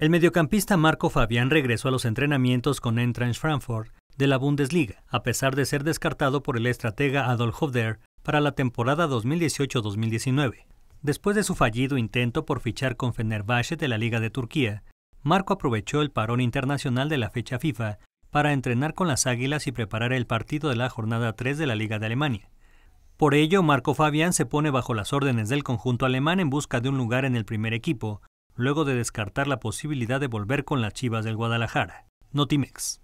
El mediocampista Marco Fabián regresó a los entrenamientos con Eintracht Frankfurt de la Bundesliga, a pesar de ser descartado por el estratega Adolf Hofder para la temporada 2018-2019. Después de su fallido intento por fichar con Fenerbahce de la Liga de Turquía, Marco aprovechó el parón internacional de la fecha FIFA para entrenar con las Águilas y preparar el partido de la jornada 3 de la Liga de Alemania. Por ello, Marco Fabián se pone bajo las órdenes del conjunto alemán en busca de un lugar en el primer equipo, luego de descartar la posibilidad de volver con las Chivas del Guadalajara. Notimex.